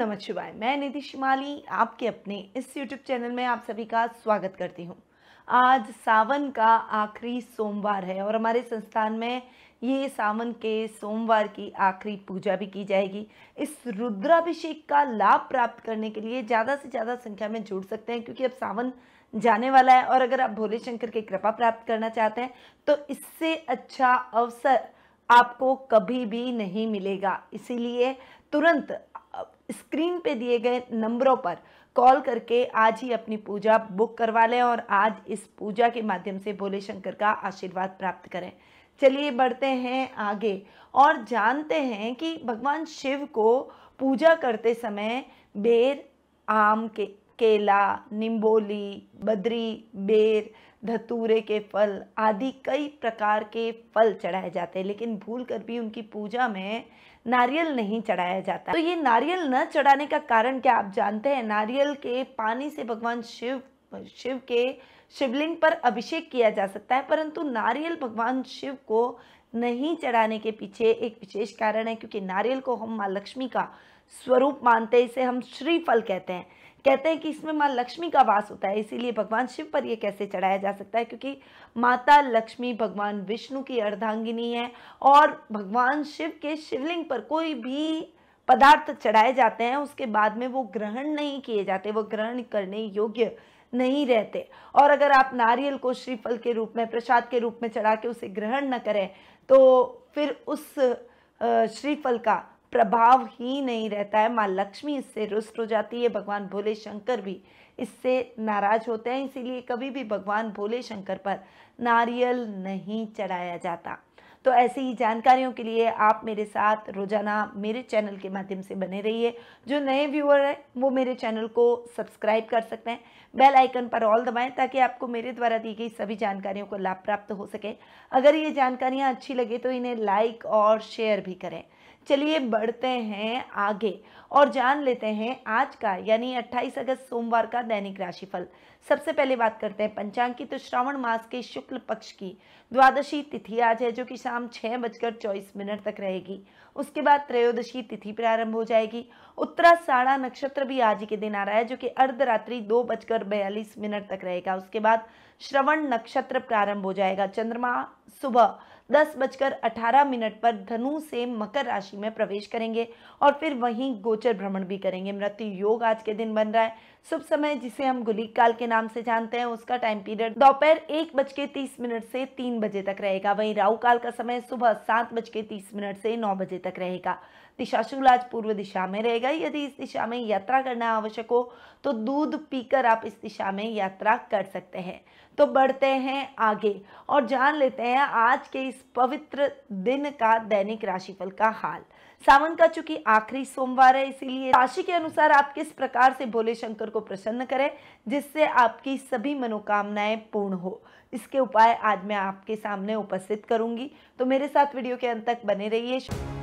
नमः शिवाय मैं निधि शिमाली आपके अपने इस यूट्यूब चैनल में आप सभी का स्वागत करती हूँ आज सावन का आखिरी सोमवार है और हमारे संस्थान में ये सावन के सोमवार की आखिरी पूजा भी की जाएगी इस रुद्राभिषेक का लाभ प्राप्त करने के लिए ज़्यादा से ज़्यादा संख्या में जुड़ सकते हैं क्योंकि अब सावन जाने वाला है और अगर आप भोले शंकर की कृपा प्राप्त करना चाहते हैं तो इससे अच्छा अवसर आपको कभी भी नहीं मिलेगा इसीलिए तुरंत स्क्रीन पे दिए गए नंबरों पर कॉल करके आज ही अपनी पूजा बुक करवा लें और आज इस पूजा के माध्यम से भोले शंकर का आशीर्वाद प्राप्त करें चलिए बढ़ते हैं आगे और जानते हैं कि भगवान शिव को पूजा करते समय बेर आम के केला निम्बोली बद्री बेर धतूरे के फल आदि कई प्रकार के फल चढ़ाए जाते हैं लेकिन भूल कर भी उनकी पूजा में नारियल नहीं चढ़ाया जाता तो ये नारियल न चढ़ाने का कारण क्या आप जानते हैं नारियल के पानी से भगवान शिव शिव के शिवलिंग पर अभिषेक किया जा सकता है परंतु नारियल भगवान शिव को नहीं चढ़ाने के पीछे एक विशेष कारण है क्योंकि नारियल को हम माँ लक्ष्मी का स्वरूप मानते हैं इसे हम श्रीफल कहते हैं कहते हैं कि इसमें माँ लक्ष्मी का वास होता है इसीलिए भगवान शिव पर यह कैसे चढ़ाया जा सकता है क्योंकि माता लक्ष्मी भगवान विष्णु की अर्धांगिनी है और भगवान शिव के शिवलिंग पर कोई भी पदार्थ चढ़ाए जाते हैं उसके बाद में वो ग्रहण नहीं किए जाते वो ग्रहण करने योग्य नहीं रहते और अगर आप नारियल को श्रीफल के रूप में प्रसाद के रूप में चढ़ा के उसे ग्रहण न करें तो फिर उस श्रीफल का प्रभाव ही नहीं रहता है माँ लक्ष्मी इससे रुष्ट हो जाती है भगवान भोले शंकर भी इससे नाराज होते हैं इसीलिए कभी भी भगवान भोले शंकर पर नारियल नहीं चढ़ाया जाता तो ऐसी ही जानकारियों के लिए आप मेरे साथ रोजाना मेरे चैनल के माध्यम से बने रहिए जो नए व्यूअर हैं वो मेरे चैनल को सब्सक्राइब कर सकते हैं बेल आइकन पर ऑल दबाएं ताकि आपको मेरे द्वारा दी गई सभी जानकारियों को लाभ प्राप्त हो सके अगर ये जानकारियाँ अच्छी लगे तो इन्हें लाइक और शेयर भी करें चलिए बढ़ते हैं आगे और जान लेते हैं आज का यानी 28 अगस्त सोमवार का दैनिक राशिफल सबसे पहले बात करते हैं पंचांग की तो श्रावण मास के शुक्ल पक्ष की द्वादशी तिथि आज है जो कि शाम छह बजकर चौबीस मिनट तक रहेगी उसके बाद त्रयोदशी तिथि प्रारंभ हो जाएगी उत्तरा उत्तराषाढ़ा नक्षत्र भी आज के दिन आ रहा है जो कि अर्धरात्रि दो बजकर बयालीस मिनट तक रहेगा उसके बाद श्रवण नक्षत्र प्रारंभ हो जाएगा चंद्रमा सुबह दस बजकर अठारह मिनट पर धनु से मकर राशि में प्रवेश करेंगे और फिर वहीं गोचर भ्रमण भी करेंगे मृत्यु योग आज के दिन बन रहा है शुभ समय जिसे हम गुलिक काल के नाम से जानते हैं उसका टाइम पीरियड दोपहर एक बज के तीस मिनट से तीन बजे तक रहेगा वहीं राहु काल का समय सुबह सात बज के तीस मिनट से नौ बजे तक रहेगा दिशाशूल आज पूर्व दिशा में रहेगा यदि इस दिशा में यात्रा करना आवश्यक हो तो दूध पीकर आप इस दिशा में यात्रा कर सकते हैं तो बढ़ते हैं आगे और जान लेते हैं आज के इस इस पवित्र दिन का दैनिक राशिफल का हाल सावन का चूंकि आखिरी सोमवार है इसीलिए राशि के अनुसार आप किस प्रकार से भोले शंकर को प्रसन्न करें जिससे आपकी सभी मनोकामनाएं पूर्ण हो इसके उपाय आज मैं आपके सामने उपस्थित करूंगी तो मेरे साथ वीडियो के अंत तक बने रहिए